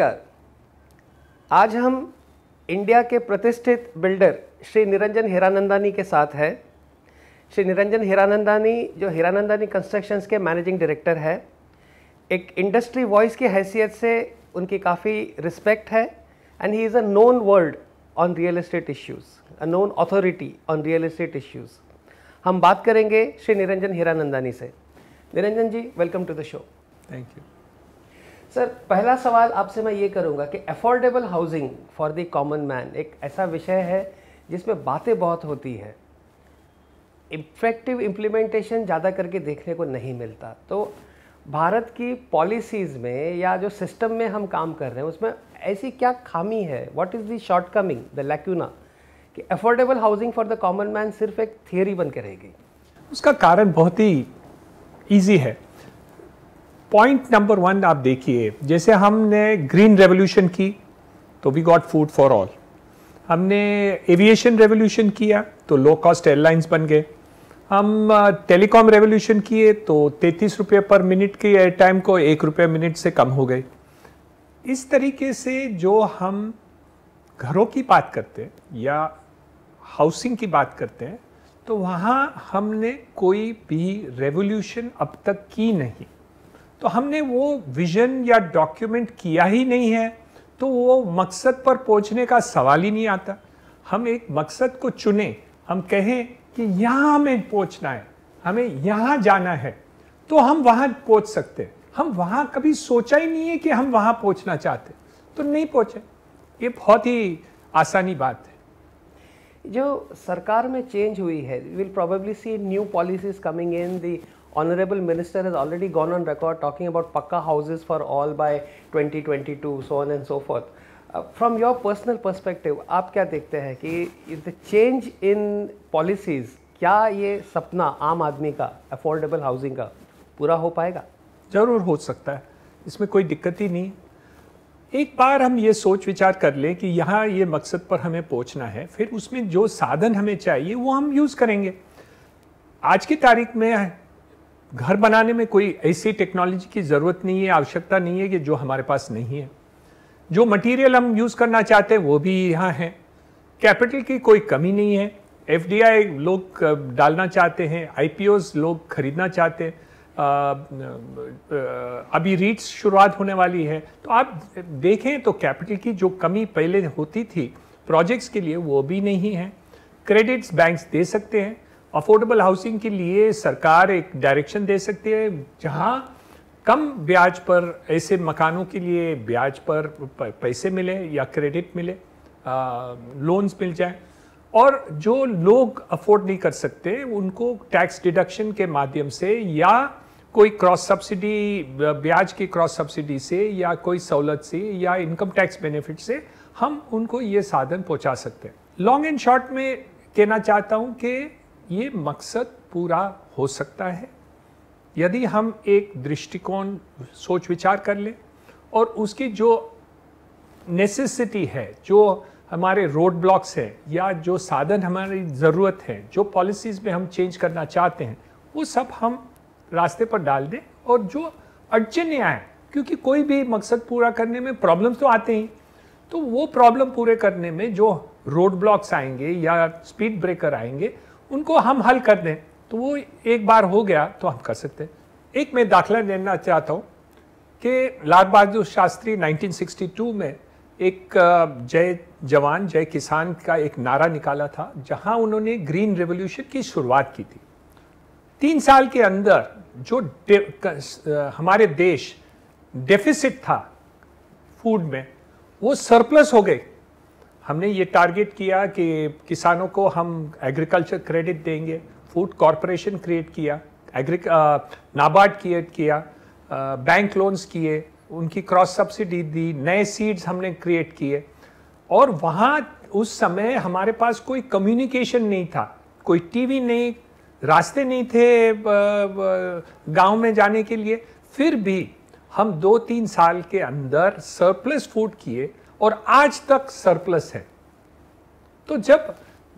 नमस्कार आज हम इंडिया के प्रतिष्ठित बिल्डर श्री निरंजन हीरानंदानी के साथ हैं श्री निरंजन हीरानंदानी जो हीरानंदानी कंस्ट्रक्शंस के मैनेजिंग डायरेक्टर है एक इंडस्ट्री वॉइस की हैसियत से उनकी काफ़ी रिस्पेक्ट है and he is a known world on real estate issues a known authority on real estate issues हम बात करेंगे श्री निरंजन हीरानंदानी से Niranjan ji welcome to the show thank you sir पहला सवाल आपसे मैं ये करूँगा कि affordable housing for the common man एक ऐसा विषय है जिसमें बातें बहुत होती हैं इफेक्टिव इम्प्लीमेंटेशन ज़्यादा करके देखने को नहीं मिलता तो भारत की पॉलिसीज़ में या जो सिस्टम में हम काम कर रहे हैं उसमें ऐसी क्या खामी है what is the shortcoming the lacuna कि affordable housing for the common man सिर्फ एक थियोरी बन के रहेगी उसका कारण बहुत ही ईजी है पॉइंट नंबर वन आप देखिए जैसे हमने ग्रीन रेवोल्यूशन की तो we got food for all हमने एविएशन रेवोल्यूशन किया तो लो कॉस्ट एयरलाइंस बन गए हम टेलीकॉम रेवोल्यूशन किए तो तैंतीस रुपये पर मिनट के एयर टाइम को एक रुपये मिनट से कम हो गए इस तरीके से जो हम घरों की बात करते हैं या हाउसिंग की बात करते हैं तो वहाँ हमने कोई भी रेवोल्यूशन अब तक की नहीं तो हमने वो विजन या डॉक्यूमेंट किया ही नहीं है तो वो मकसद पर पहुंचने का सवाल ही नहीं आता हम एक मकसद को चुने हम कहें कि यहाँ हमें पहुंचना है हमें यहाँ जाना है तो हम वहाँ पहुंच सकते हैं हम वहाँ कभी सोचा ही नहीं है कि हम वहाँ पहुंचना चाहते तो नहीं पहुँचे ये बहुत ही आसानी बात है जो सरकार में चेंज हुई है will probably see new policies coming in the honorable minister has already gone on record talking about pakka houses for all by 2022 so on and so forth from your personal perspective आप क्या देखते हैं कि the change in policies क्या ये सपना आम आदमी का अफोर्डेबल हाउसिंग का पूरा हो पाएगा ज़रूर हो सकता है इसमें कोई दिक्कत ही नहीं एक बार हम ये सोच विचार कर लें कि यहाँ ये मकसद पर हमें पहुँचना है फिर उसमें जो साधन हमें चाहिए वो हम यूज़ करेंगे आज की तारीख में घर बनाने में कोई ऐसी टेक्नोलॉजी की ज़रूरत नहीं है आवश्यकता नहीं है कि जो हमारे पास नहीं है जो मटेरियल हम यूज़ करना चाहते हैं वो भी यहाँ है कैपिटल की कोई कमी नहीं है एफ लोग डालना चाहते हैं आई लोग खरीदना चाहते हैं अभी रीट्स शुरुआत होने वाली है तो आप देखें तो कैपिटल की जो कमी पहले होती थी प्रोजेक्ट्स के लिए वो भी नहीं है क्रेडिट्स बैंक्स दे सकते हैं अफोर्डेबल हाउसिंग के लिए सरकार एक डायरेक्शन दे सकती है जहां कम ब्याज पर ऐसे मकानों के लिए ब्याज पर पैसे मिले या क्रेडिट मिले लोन्स मिल जाए और जो लोग अफोर्ड नहीं कर सकते उनको टैक्स डिडक्शन के माध्यम से या कोई क्रॉस सब्सिडी ब्याज की क्रॉस सब्सिडी से या कोई सहूलत से या इनकम टैक्स बेनिफिट से हम उनको ये साधन पहुंचा सकते हैं लॉन्ग एंड शॉर्ट में कहना चाहता हूं कि ये मकसद पूरा हो सकता है यदि हम एक दृष्टिकोण सोच विचार कर लें और उसकी जो नेसेसिटी है जो हमारे रोड ब्लॉक्स है या जो साधन हमारी ज़रूरत है जो पॉलिसीज़ में हम चेंज करना चाहते हैं वो सब हम रास्ते पर डाल दें और जो अड़चने आए क्योंकि कोई भी मकसद पूरा करने में प्रॉब्लम्स तो आते ही तो वो प्रॉब्लम पूरे करने में जो रोड ब्लॉक्स आएंगे या स्पीड ब्रेकर आएंगे उनको हम हल कर दें तो वो एक बार हो गया तो हम कर सकते हैं एक मैं दाखिला लेना चाहता हूँ कि लाल बहादुर शास्त्री 1962 में एक जय जवान जय किसान का एक नारा निकाला था जहाँ उन्होंने ग्रीन रेवोल्यूशन की शुरुआत की थी तीन साल के अंदर जो हमारे देश डेफिसिट था फूड में वो सरप्लस हो गए हमने ये टारगेट किया कि किसानों को हम एग्रीकल्चर क्रेडिट देंगे फूड कॉरपोरेशन क्रिएट किया एग्री नाबार्ड क्रिएट किया बैंक लोन्स किए उनकी क्रॉस सब्सिडी दी नए सीड्स हमने क्रिएट किए और वहाँ उस समय हमारे पास कोई कम्युनिकेशन नहीं था कोई टीवी नहीं रास्ते नहीं थे गांव में जाने के लिए फिर भी हम दो तीन साल के अंदर सरप्लस फूड किए और आज तक सरप्लस है तो जब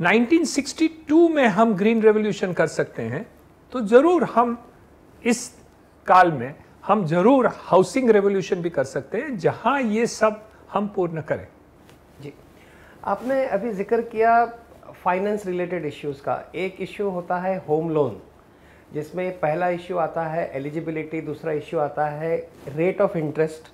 1962 में हम ग्रीन रेवोल्यूशन कर सकते हैं तो जरूर हम इस काल में हम जरूर हाउसिंग रेवोल्यूशन भी कर सकते हैं जहां ये सब हम पूर्ण करें जी आपने अभी जिक्र किया फाइनेंस रिलेटेड इश्यूज का एक इश्यू होता है होम लोन जिसमें पहला इश्यू आता है एलिजिबिलिटी दूसरा इश्यू आता है रेट ऑफ इंटरेस्ट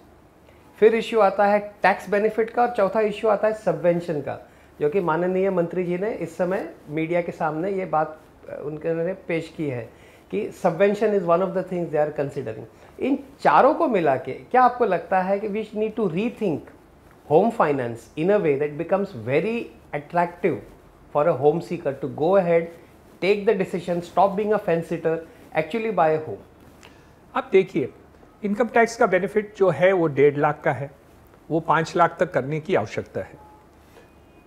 फिर इश्यू आता है टैक्स बेनिफिट का और चौथा इश्यू आता है सबवेंशन का जो कि माननीय मंत्री जी ने इस समय मीडिया के सामने ये बात उनके पेश की है कि subvention is one of the things they are considering इन चारों को मिला के क्या आपको लगता है कि we need to rethink home finance in a way that becomes very attractive for a home seeker to go ahead take the decision stop being a fence actually buy home आप देखिए income tax का benefit जो है वो डेढ़ लाख का है वो पाँच लाख तक करने की आवश्यकता है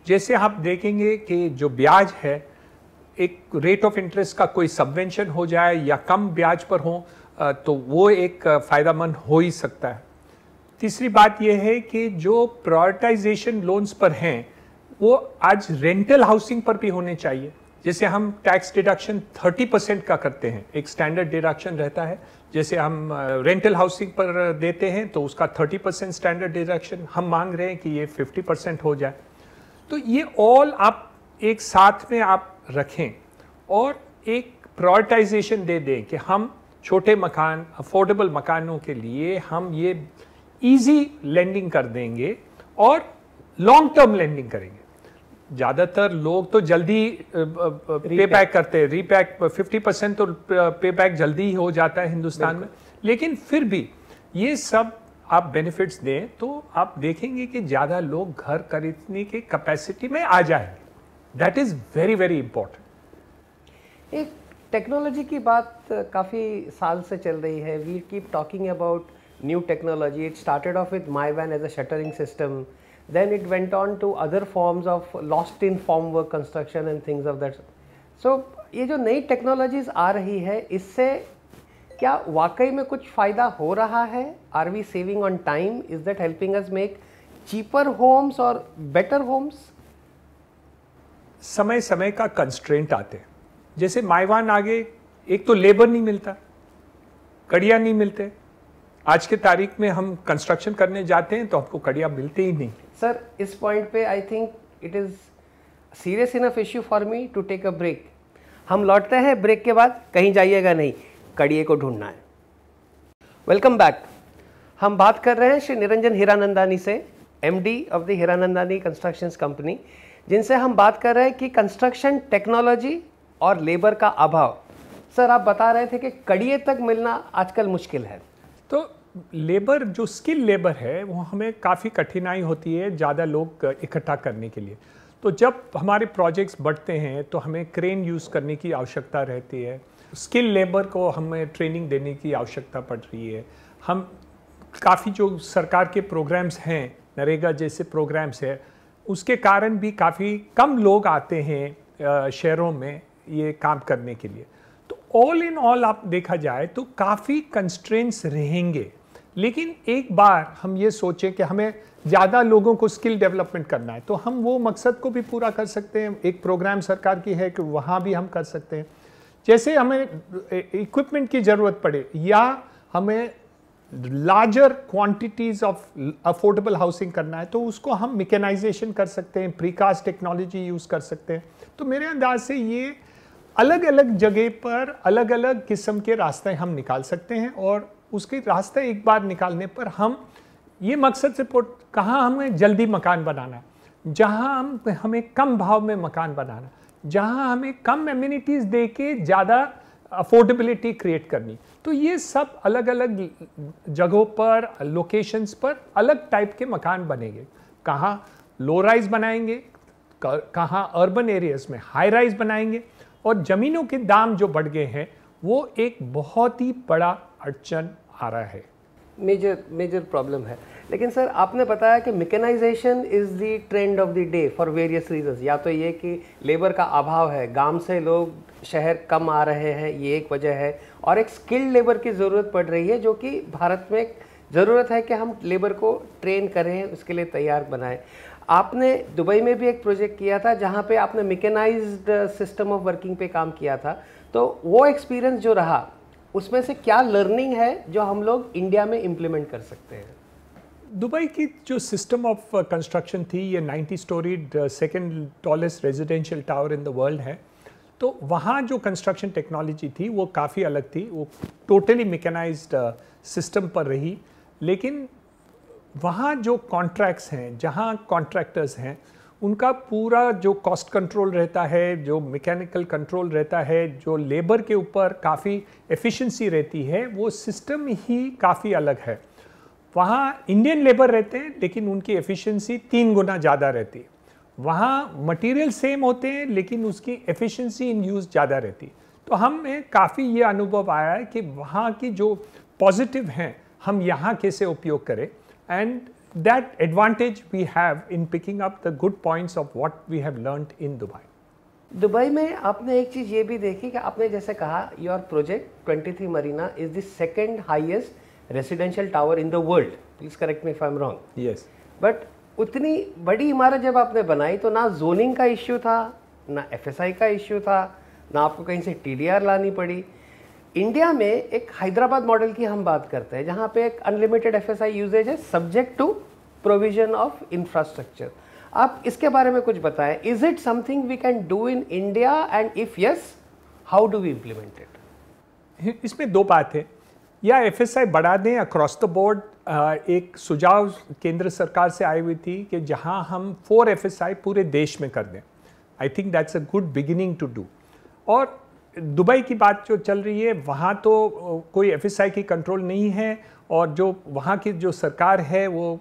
जैसे आप देखेंगे कि जो ब्याज है एक रेट ऑफ इंटरेस्ट का कोई सबवेंशन हो जाए या कम ब्याज पर हो तो वो एक फ़ायदामंद हो ही सकता है तीसरी बात यह है कि जो प्रायोरिटाइजेशन लोन्स पर हैं वो आज रेंटल हाउसिंग पर भी होने चाहिए जैसे हम टैक्स डिडक्शन 30 परसेंट का करते हैं एक स्टैंडर्ड डिडक्शन रहता है जैसे हम रेंटल हाउसिंग पर देते हैं तो उसका 30 परसेंट स्टैंडर्ड डिडक्शन हम मांग रहे हैं कि ये 50 परसेंट हो जाए तो ये ऑल आप एक साथ में आप रखें और एक प्रायोरिटाइजेशन दे दें कि हम छोटे मकान अफोर्डेबल मकानों के लिए हम ये इजी लैंडिंग कर देंगे और लॉन्ग टर्म लैंडिंग करेंगे ज़्यादातर लोग तो जल्दी पे पैक करते हैं रीपैक फिफ्टी परसेंट तो पे पैक जल्दी ही हो जाता है हिंदुस्तान में लेकिन फिर भी ये सब आप बेनिफिट्स दें तो आप देखेंगे कि ज़्यादा लोग घर खरीदने के कैपेसिटी में आ जाएंगे that is very very important एक टेक्नोलॉजी की बात काफ़ी साल से चल रही है we keep talking about new technology it started off with Mivan as a shuttering system Then it went on to other forms of lost in work construction and things of that. So ये जो नई technologies आ रही है इससे क्या वाकई में कुछ फ़ायदा हो रहा है are we saving on time is that helping us make cheaper homes और बेटर होम्स समय समय का कंस्ट्रेंट आते हैं जैसे माइवान आगे एक तो लेबर नहीं मिलता कड़िया नहीं मिलते आज के तारीख में हम कंस्ट्रक्शन करने जाते हैं तो हमको कड़िया मिलते ही नहीं सर इस पॉइंट पे I think it is serious enough issue for me to take a break हम लौटते हैं ब्रेक के बाद कहीं जाइएगा नहीं कड़िए को ढूंढना है वेलकम बैक हम बात कर रहे हैं श्री निरंजन हीरानंदानी से M D of the Hiranandani constructions company जिनसे हम बात कर रहे हैं कि कंस्ट्रक्शन टेक्नोलॉजी और लेबर का अभाव सर आप बता रहे थे कि कड़िए तक मिलना आजकल मुश्किल है तो लेबर जो स्किल लेबर है वो हमें काफ़ी कठिनाई होती है ज़्यादा लोग इकट्ठा करने के लिए तो जब हमारे प्रोजेक्ट्स बढ़ते हैं तो हमें क्रेन यूज़ करने की आवश्यकता रहती है स्किल लेबर को हमें ट्रेनिंग देने की आवश्यकता पड़ रही है हम काफ़ी जो सरकार के प्रोग्राम्स हैं नरेगा जैसे प्रोग्राम्स है उसके कारण भी काफ़ी कम लोग आते हैं शहरों में ये काम करने के लिए तो ऑल इन ऑल आप देखा जाए तो काफ़ी कंस्ट्रेंट्स रहेंगे लेकिन एक बार हम ये सोचें कि हमें ज़्यादा लोगों को स्किल डेवलपमेंट करना है तो हम वो मकसद को भी पूरा कर सकते हैं एक प्रोग्राम सरकार की है कि वहाँ भी हम कर सकते हैं जैसे हमें इक्विपमेंट की ज़रूरत पड़े या हमें larger quantities of affordable housing करना है तो उसको हम मेकेनाइजेशन कर सकते हैं प्रीकास्ट टेक्नोलॉजी यूज़ कर सकते हैं तो मेरे अंदाज से ये अलग अलग जगह पर अलग अलग किस्म के रास्ते हम निकाल सकते हैं और उसके रास्ते एक बार निकालने पर हम ये मकसद से पोट कहाँ हमें जल्दी मकान बनाना जहाँ हम हमें कम भाव में मकान बनाना जहाँ हमें कम एम्यूनिटीज़ दे के ज़्यादा अफोर्डेबिलिटी क्रिएट करनी तो ये सब अलग अलग जगहों पर लोकेशंस पर अलग टाइप के मकान बनेंगे कहाँ लो राइज बनाएंगे कहाँ अर्बन एरियाज में हाई राइज बनाएंगे और ज़मीनों के दाम जो बढ़ गए हैं वो एक बहुत ही बड़ा अड़चन आ रहा है मेजर मेजर प्रॉब्लम है लेकिन सर आपने बताया कि mechanization is the trend of the day for various reasons या तो ये कि लेबर का अभाव है गांव से लोग शहर कम आ रहे हैं ये एक वजह है और एक स्किल्ड लेबर की ज़रूरत पड़ रही है जो कि भारत में ज़रूरत है कि हम लेबर को ट्रेन करें उसके लिए तैयार बनाएं आपने दुबई में भी एक प्रोजेक्ट किया था जहाँ पे आपने मेकेनाइज्ड सिस्टम ऑफ वर्किंग पे काम किया था तो वो एक्सपीरियंस जो रहा उसमें से क्या लर्निंग है जो हम लोग इंडिया में इम्प्लीमेंट कर सकते हैं दुबई की जो सिस्टम ऑफ कंस्ट्रक्शन थी ये 90 story second tallest residential tower in the world है तो वहाँ जो कंस्ट्रक्शन टेक्नोलॉजी थी वो काफ़ी अलग थी वो टोटली मेकेनाइज सिस्टम पर रही लेकिन वहाँ जो कॉन्ट्रैक्ट्स हैं जहाँ कॉन्ट्रैक्टर्स हैं उनका पूरा जो कॉस्ट कंट्रोल रहता है जो मैकेनिकल कंट्रोल रहता है जो लेबर के ऊपर काफ़ी एफिशिएंसी रहती है वो सिस्टम ही काफ़ी अलग है वहाँ इंडियन लेबर रहते हैं लेकिन उनकी एफिशिएंसी तीन गुना ज़्यादा रहती है वहाँ मटेरियल सेम होते हैं लेकिन उसकी एफिशिएंसी इन यूज़ ज़्यादा रहती तो हमें काफ़ी ये अनुभव आया है कि वहाँ की जो पॉजिटिव हैं हम यहाँ कैसे उपयोग करें and that advantage we have in picking up the good points of what we have learned in Dubai. Dubai में आपने एक चीज़ ये भी देखी कि आपने जैसे कहा your project 23 Marina is the second highest residential tower in the world please correct me if I am wrong yes but उतनी बड़ी इमारत जब आपने बनाई तो ना जोनिंग का इश्यू था ना एफएसआई का इश्यू था ना आपको कहीं से टीडीआर लानी पड़ी इंडिया में एक हैदराबाद मॉडल की हम बात करते हैं जहाँ पे एक अनलिमिटेड एफ यूजेज है subject to provision of infrastructure आप इसके बारे में कुछ बताएं is it something we can do in India and if yes how do we implement it इसमें दो बात है या एफ बढ़ा दें अक्रॉस द बोर्ड एक सुझाव केंद्र सरकार से आई हुई थी कि जहां हम फोर एफ पूरे देश में कर दें I think that's a good beginning to do और दुबई की बात जो चल रही है वहाँ तो कोई एफ की कंट्रोल नहीं है और जो वहाँ की जो सरकार है वो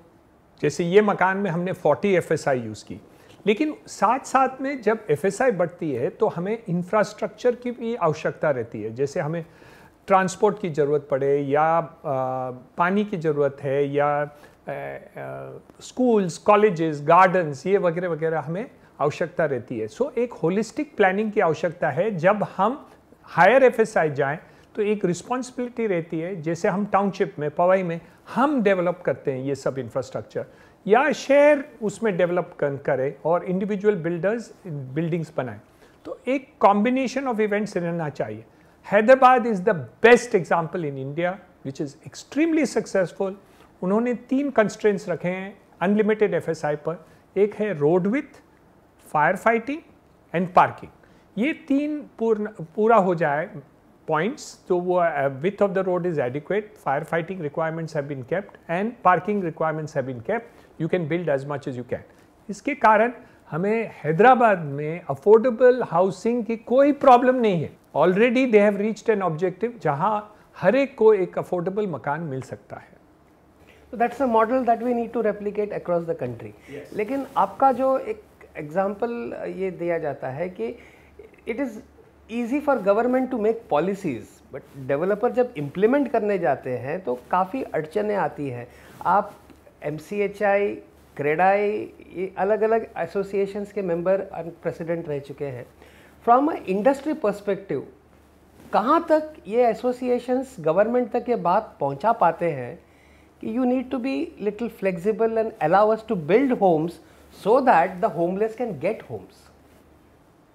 जैसे ये मकान में हमने 40 एफ यूज़ की लेकिन साथ साथ में जब एफ बढ़ती है तो हमें इंफ्रास्ट्रक्चर की भी आवश्यकता रहती है जैसे हमें ट्रांसपोर्ट की ज़रूरत पड़े या पानी की ज़रूरत है या स्कूल्स कॉलेजेस गार्डन्स ये वगैरह वगैरह हमें आवश्यकता रहती है सो so, एक होलिस्टिक प्लानिंग की आवश्यकता है जब हम हायर एफ एस आई जाएँ तो एक रिस्पॉन्सिबिलिटी रहती है जैसे हम टाउनशिप में पवाई में हम डेवलप करते हैं ये सब इंफ्रास्ट्रक्चर या शेयर उसमें डेवलप करें और इंडिविजुअल बिल्डर्स बिल्डिंग्स बनाएं तो एक कॉम्बिनेशन ऑफ इवेंट्स रहना चाहिए Hyderabad is the best example in India which is extremely successful उन्होंने तीन कंस्ट्रेंट्स रखे हैं अनलिमिटेड एफ पर एक है road width fire fighting and parking ये तीन पूर्ण पूरा हो जाए पॉइंट्स तो वो width of the road is is fire fighting requirements have been kept and parking requirements have been kept you can build as much as you can इसके कारण हमें हैदराबाद में अफोर्डेबल हाउसिंग की कोई प्रॉब्लम नहीं है already they have reached an objective जहां हर एक को एक अफोर्डेबल मकान मिल सकता है that's a model that we need to replicate across the country लेकिन आपका जो एक एग्जाम्पल ये दिया जाता है कि it is easy for government to make policies but developer जब इम्प्लीमेंट करने जाते हैं तो काफ़ी अड़चने आती हैं आप M C H I CREDAI ये अलग अलग एसोसिएशंस के मेंबर एंड प्रेसिडेंट रह चुके हैं फ्रॉम अ इंडस्ट्री परस्पेक्टिव कहाँ तक ये एसोसिएशंस गवर्नमेंट तक ये बात पहुँचा पाते हैं कि you need to be little flexible and allow us to build homes so that the homeless can get homes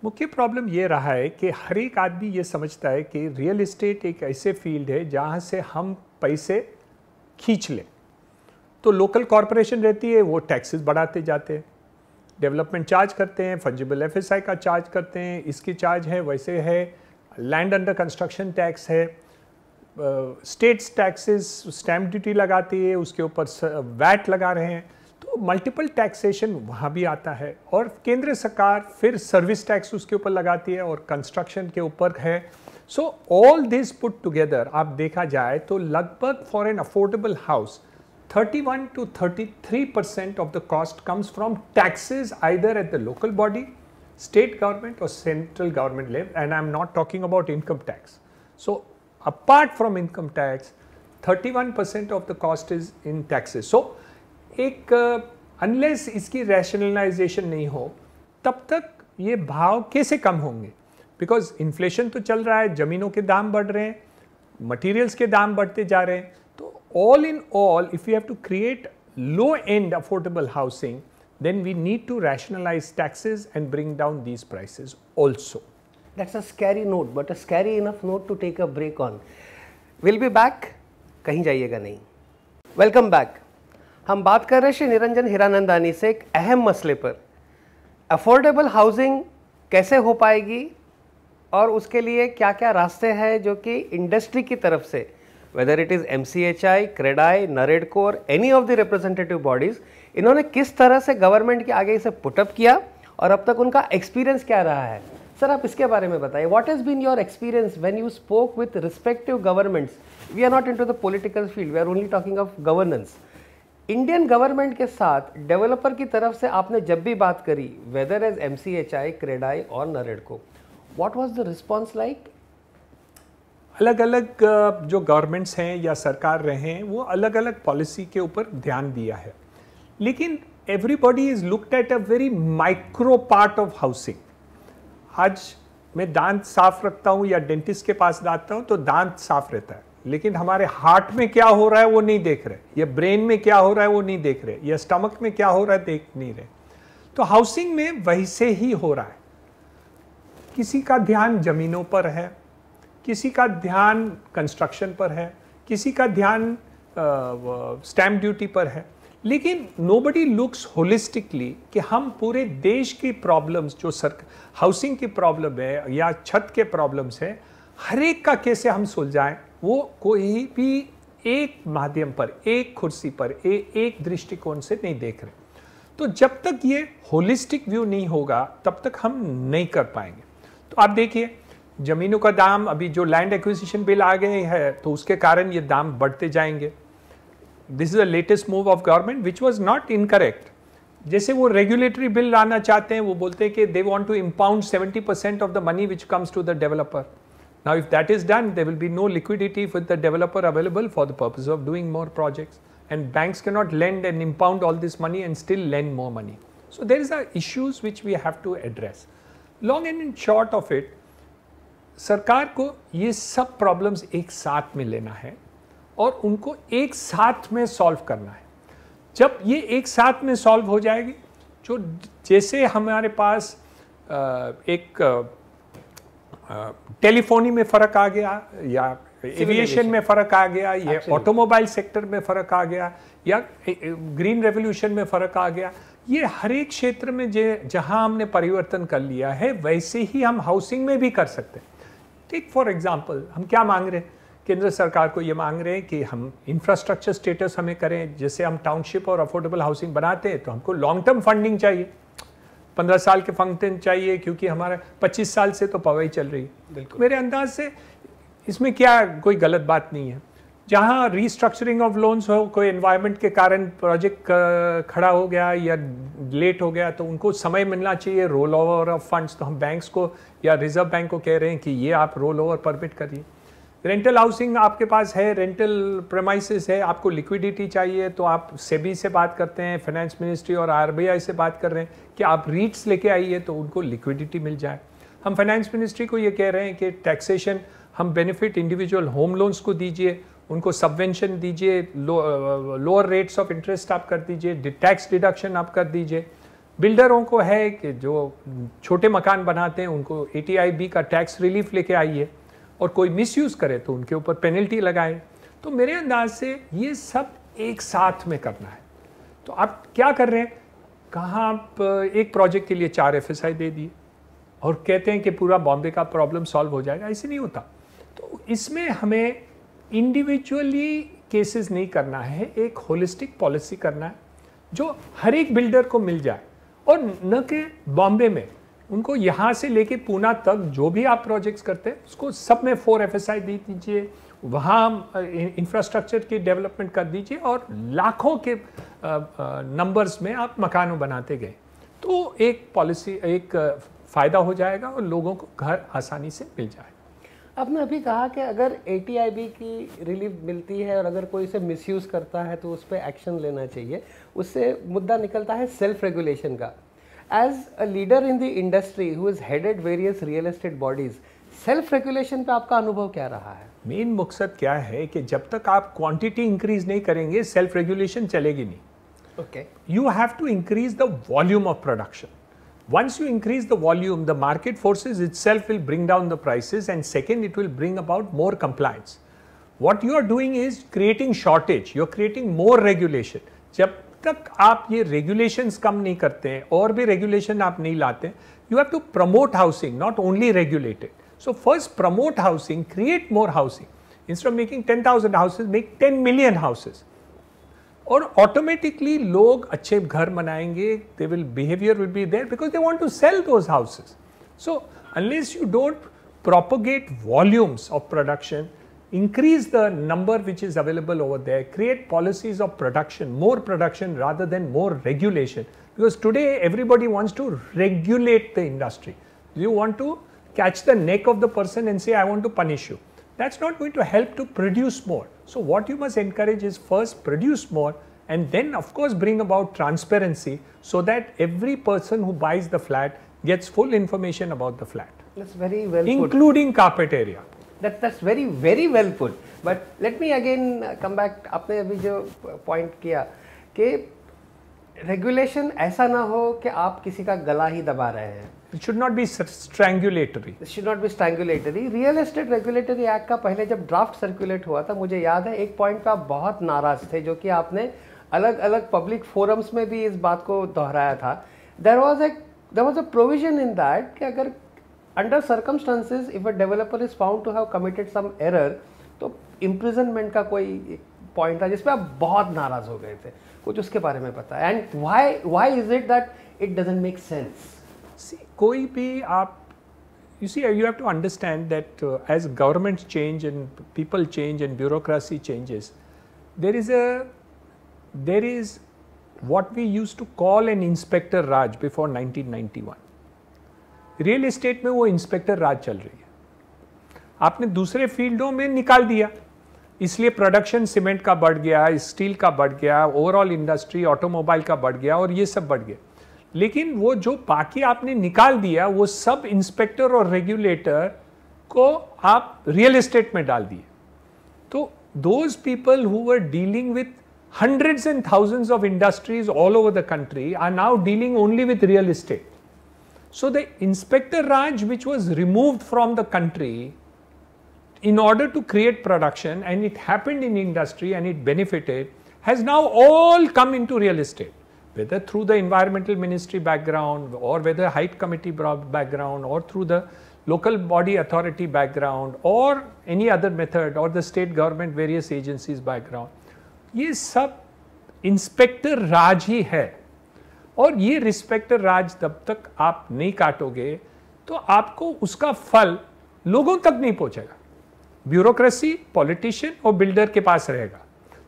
मुख्य प्रॉब्लम ये रहा है कि हर एक आदमी ये समझता है कि रियल इस्टेट एक ऐसे फील्ड है जहाँ से हम पैसे खींच लें तो लोकल कॉरपोरेशन रहती है वो टैक्सेस बढ़ाते जाते हैं डेवलपमेंट चार्ज करते हैं फंजिबल एफ का चार्ज करते हैं इसकी चार्ज है वैसे है लैंड अंडर कंस्ट्रक्शन टैक्स है स्टेट्स टैक्सेस स्टैम्प ड्यूटी लगाती है उसके ऊपर वैट लगा रहे हैं मल्टीपल टैक्सेशन वहाँ भी आता है और केंद्र सरकार फिर सर्विस टैक्स उसके ऊपर लगाती है और कंस्ट्रक्शन के ऊपर है so all this put together आप देखा जाए तो लगभग for an affordable house 31 two 33 percent of the cost comes from taxes either at the local body state government और central government level and I am not talking about income tax so apart from income tax 31% of the cost is in taxes so एक unless uh, इसकी rationalisation नहीं हो तब तक ये भाव कैसे कम होंगे बिकॉज इन्फ्लेशन तो चल रहा है जमीनों के दाम बढ़ रहे हैं मटेरियल्स के दाम बढ़ते जा रहे हैं तो all in all if you have to create low and affordable housing then we need to rationalise taxes and bring down these prices also that's a scary note but a scary enough note to take a break on will be back कहीं जाइएगा नहीं welcome back हम बात कर रहे हैं श्री निरंजन हिरानंदानी से एक अहम मसले पर अफोर्डेबल हाउसिंग कैसे हो पाएगी और उसके लिए क्या क्या रास्ते हैं जो कि इंडस्ट्री की तरफ से whether it is M C H I CREDAI NAREDCO और any of the representative bodies इन्होंने किस तरह से गवर्नमेंट के आगे इसे पुटअप किया और अब तक उनका एक्सपीरियंस क्या रहा है सर आप इसके बारे में बताइए what is been your experience when you spoke with respective governments we are not into the political field we are only talking of governance Indian government के साथ डेवलपर की तरफ से आपने जब भी बात करी whether as M C H I CREDAI और NAREDCO what was the response like अलग अलग जो गवर्नमेंट्स हैं या सरकार रहे हैं वो अलग अलग पॉलिसी के ऊपर ध्यान दिया है लेकिन everybody is looked at a very micro part of housing आज मैं दांत साफ रखता हूँ या डेंटिस्ट के पास जाता हूँ तो दांत साफ रहता है लेकिन हमारे हार्ट में क्या हो रहा है वो नहीं देख रहे या ब्रेन में क्या हो रहा है वो नहीं देख रहे या स्टमक में क्या हो रहा है देख नहीं रहे तो हाउसिंग में वैसे ही हो रहा है किसी का ध्यान जमीनों पर है किसी का ध्यान कंस्ट्रक्शन पर है किसी का ध्यान स्टैम्प ड्यूटी पर है लेकिन नो बडी लुक्स होलिस्टिकली कि हम पूरे देश की प्रॉब्लम्स जो सर हाउसिंग की प्रॉब्लम है या छत के प्रॉब्लम्स हैं हर एक का कैसे हम सुलझाएं वो कोई भी एक माध्यम पर एक कुर्सी पर ए, एक दृष्टिकोण से नहीं देख रहे तो जब तक ये होलिस्टिक व्यू नहीं होगा तब तक हम नहीं कर पाएंगे तो आप देखिए जमीनों का दाम अभी जो लैंड एक्विजिशन बिल आ गए हैं तो उसके कारण ये दाम बढ़ते जाएंगे this is the latest move of government which was not incorrect जैसे वो रेगुलेटरी बिल लाना चाहते हैं वो बोलते हैं कि they want to impound seventy percent of the money which comes to the developer Now, if that is done, there will be no liquidity with the developer available for the purpose of doing more projects and banks cannot lend and impound all this money and still lend more money. So, there is a issues which we have to address. Long and in short of it, सरकार को ये सब problems एक साथ में लेना है और उनको एक साथ में सॉल्व करना है जब ये एक साथ में सॉल्व हो जाएगी जो जैसे हमारे पास एक टेलीफोनी में फ़र्क आ गया या एविएशन में फ़र्क आ गया या ऑटोमोबाइल सेक्टर में फ़र्क आ गया या ग्रीन रेवोल्यूशन में फ़र्क आ गया ये हर एक क्षेत्र में जे जहाँ हमने परिवर्तन कर लिया है वैसे ही हम हाउसिंग में भी कर सकते हैं ठीक फॉर एग्जाम्पल हम क्या मांग रहे हैं केंद्र सरकार को ये मांग रहे हैं कि हम इंफ्रास्ट्रक्चर स्टेटस हमें करें जैसे हम टाउनशिप और अफोर्डेबल हाउसिंग बनाते हैं तो हमको लॉन्ग टर्म फंडिंग चाहिए पंद्रह साल के फंक्शन चाहिए क्योंकि हमारा पच्चीस साल से तो पवाई चल रही है मेरे अंदाज से इसमें क्या कोई गलत बात नहीं है जहाँ रिस्ट्रक्चरिंग ऑफ लोन्स हो कोई एनवायरनमेंट के कारण प्रोजेक्ट खड़ा हो गया या लेट हो गया तो उनको समय मिलना चाहिए रोल ओवर ऑफ फंड्स तो हम बैंक्स को या रिजर्व बैंक को कह रहे हैं कि ये आप रोल ओवर परमिट करिए रेंटल हाउसिंग आपके पास है रेंटल प्रमाइसिस है आपको लिक्विडिटी चाहिए तो आप सेबी से बात करते हैं फाइनेंस मिनिस्ट्री और आरबीआई से बात कर रहे हैं कि आप रीट्स लेके आइए तो उनको लिक्विडिटी मिल जाए हम फाइनेंस मिनिस्ट्री को ये कह रहे हैं कि टैक्सेशन हम बेनिफिट इंडिविजुअल होम लोन्स को दीजिए उनको सबवेंशन दीजिए लोअर रेट्स ऑफ इंटरेस्ट आप कर दीजिए टैक्स डिडक्शन आप कर दीजिए बिल्डरों को है कि जो छोटे मकान बनाते हैं उनको ए का टैक्स रिलीफ लेके आइए और कोई मिस करे तो उनके ऊपर पेनल्टी लगाए तो मेरे अंदाज से ये सब एक साथ में करना है तो आप क्या कर रहे हैं कहाँ आप एक प्रोजेक्ट के लिए चार एफ दे दिए और कहते हैं कि पूरा बॉम्बे का प्रॉब्लम सॉल्व हो जाएगा ऐसे नहीं होता तो इसमें हमें इंडिविजुअली केसेस नहीं करना है एक होलिस्टिक पॉलिसी करना है जो हर एक बिल्डर को मिल जाए और न कि बॉम्बे में उनको यहाँ से लेके पूना तक जो भी आप प्रोजेक्ट्स करते हैं उसको सब में फोर एफ एस आई दे दीजिए वहाँ इंफ्रास्ट्रक्चर की डेवलपमेंट कर दीजिए और लाखों के नंबर्स में आप मकानों बनाते गए तो एक पॉलिसी एक फ़ायदा हो जाएगा और लोगों को घर आसानी से मिल जाएगा आपने अभी कहा कि अगर ए की रिलीफ मिलती है और अगर कोई इसे मिसयूज़ करता है तो उस पर एक्शन लेना चाहिए उससे मुद्दा निकलता है सेल्फ रेगुलेशन का as a leader in the industry who is headed various real estate bodies self regulation पे आपका अनुभव क्या रहा है मेन मकसद क्या है कि जब तक आप क्वांटिटी इंक्रीज नहीं करेंगे सेल्फ रेगुलेशन चलेगी नहीं okay you have to increase the volume of production once you increase the volume the market forces itself will bring down the prices and second it will bring about more compliance what you are doing is creating shortage you're creating more regulation जब तक आप ये regulations कम नहीं करते हैं और भी regulation आप नहीं लाते you have to promote housing not only regulated so first promote housing create more housing instead of making ten thousand houses make ten million houses और ऑटोमेटिकली लोग अच्छे घर बनाएंगे they will behaviour will be there because they want to sell those houses so unless you don't propagate volumes of production increase the number which is available over there, create policies of production, more production rather than more regulation. Because today everybody wants to regulate the industry. You want to catch the neck of the person and say, I want to punish you. That's not going to help to produce more. So, what you must encourage is first produce more and then, of course, bring about transparency so that every person who buys the flat gets full information about the flat. That's very well, including put. carpet area. That that's very very well put but let me again come back आपने अभी जो point किया कि regulation ऐसा ना हो कि आप किसी का गला ही दबा रहे हैं it should not be strangulatory should not be strangulatory real estate regulatory act का पहले जब ड्राफ्ट सर्कुलेट हुआ था मुझे याद है एक पॉइंट पे आप बहुत नाराज थे जो कि आपने अलग अलग पब्लिक फोरम्स में भी इस बात को दोहराया था there was a there was a provision in that कि अगर under circumstances if a developer is found to have committed some error तो इम्प्रिजनमेंट का कोई पॉइंट था जिसपे आप बहुत नाराज हो गए थे कुछ उसके बारे में पता है and why why is it that it doesn't make sense कोई भी आप you see you have to understand that as government change and people change and bureaucracy changes there is a there is what we use to call an inspector raj before nineteen ninety one real estate में वो inspector राज चल रही है आपने दूसरे फील्डों में निकाल दिया इसलिए प्रोडक्शन सीमेंट का बढ़ गया स्टील का बढ़ गया ओवरऑल इंडस्ट्री ऑटोमोबाइल का बढ़ गया और ये सब बढ़ गया लेकिन वो जो बाकी आपने निकाल दिया वो सब इंस्पेक्टर और रेगुलेटर को आप रियल इस्टेट में डाल दिए तो those people who were dealing with hundreds and thousands of industries all over the country are now dealing only with real estate So, the inspector Raj which was removed from the country in order to create production and it happened in industry and it benefited has now all come into real estate whether through the environmental ministry background or whether height committee background or through the local body authority background or any other method or the state government various agencies background yes, sub inspector Raj ही और ये respect राज तब तक आप नहीं काटोगे तो आपको उसका फल लोगों तक नहीं पहुंचेगा ब्यूरोक्रेसी पॉलिटिशियन और बिल्डर के पास रहेगा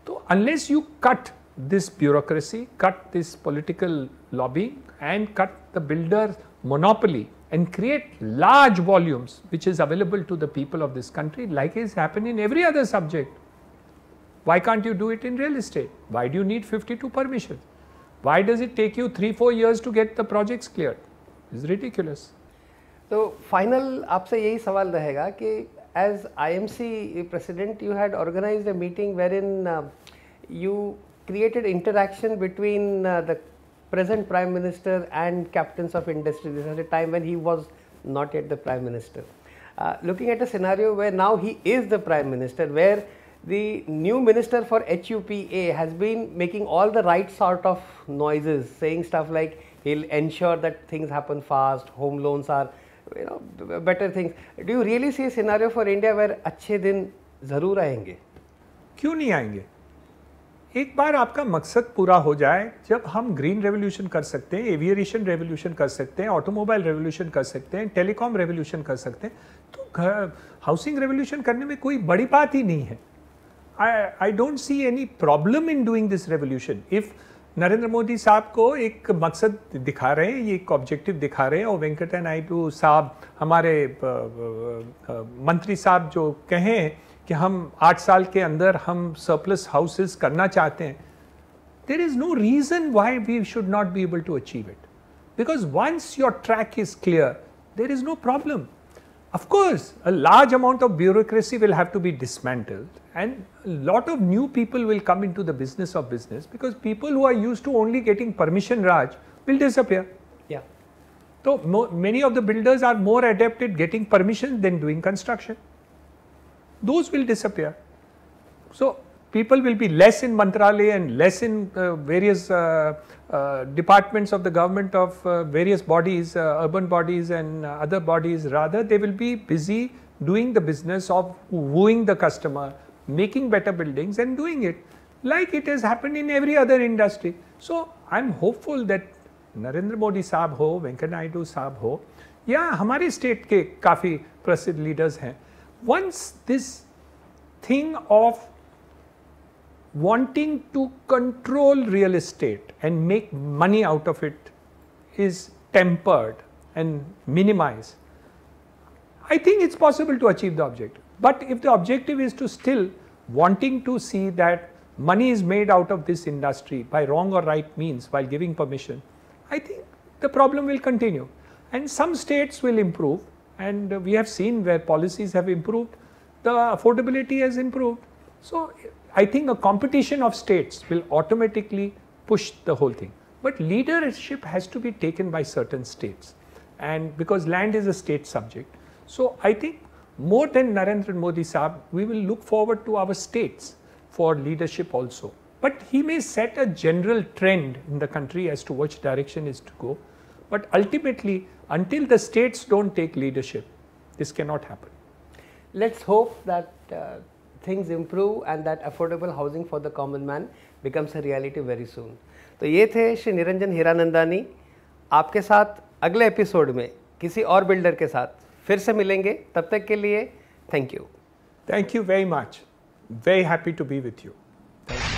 तो unless you cut this bureaucracy cut this political lobbying and cut the builder monopoly and create large volumes which is available to the people of this country like is happen in every other subject why can't you do it in real estate why do need fifty two permission Why does it take you three, four years to get the projects cleared? It's ridiculous. So final आपसे यही सवाल रहेगा कि as IMC president you had organized a meeting wherein uh, you created interaction between uh, the present prime minister and captains of industry. This is a time when he was not yet the prime minister. Uh, looking at a scenario where now he is the prime minister, where the new minister for HUPA has been making all the right sort of noises, saying stuff like he'll ensure that things happen fast, home loans are you know better things. Do you really see a scenario for India where अच्छे दिन ज़रूर आएंगे क्यों नहीं आएंगे एक बार आपका मकसद पूरा हो जाए जब हम ग्रीन रेवोल्यूशन कर सकते हैं एविएशन रेवोल्यूशन कर सकते हैं ऑटोमोबाइल रेवोल्यूशन कर सकते हैं टेलीकॉम रेवोल्यूशन कर सकते हैं तो हाउसिंग रेवोल्यूशन करने में कोई बड़ी बात ही नहीं है I, I don't see any problem in doing this revolution. If Narendra Modi साहब को एक मकसद दिखा रहे हैं ये एक ऑब्जेक्टिव दिखा रहे हैं और वेंकैया नायडू साहब हमारे मंत्री साहब जो कहें कि हम आठ साल के अंदर हम सरप्लस हाउसेस करना चाहते हैं there is no reason why we should not be able to achieve it because once your track is clear there is no problem Of course, a large amount of bureaucracy will have to be dismantled and a lot of new people will come into the business of business because people who are used to only getting permission Raj will disappear. Yeah. So many of the builders are more adept at getting permission than doing construction. Those will disappear. So people will be less in Mantralaya and less in uh, various uh, uh, departments of the government of uh, various bodies, uh, urban bodies and uh, other bodies. Rather, they will be busy doing the business of wooing the customer, making better buildings and doing it like it has happened in every other industry. So, I am hopeful that Narendra Modi saab ho, Venkata Naidu saab ho, yeah, Hamari state के काफ़ी प्रसिद्ध leaders. हैं once this thing wanting to control real estate and make money out of it is tempered and minimized, I think it's possible to achieve the objective. But if the objective is to still wanting to see that money is made out of this industry by wrong or right means while giving permission, I think the problem will continue. And some states will improve and we have seen where policies have improved, the affordability has improved. So I think a competition of states will automatically push the whole thing. But leadership has to be taken by certain states. And because land is a state subject. So I think more than Narendra Modi Saab, we will look forward to our states for leadership also. But he may set a general trend in the country as to which direction is to go. But ultimately, until the states don't take leadership, this cannot happen. Let's hope that uh, things improve and that affordable housing for the common man becomes a reality very soon. तो ये थे श्री निरंजन हीरानंदानी आपके साथ अगले episode में किसी और builder के साथ फिर से मिलेंगे तब तक के लिए thank you thank you very much very happy to be with you thank you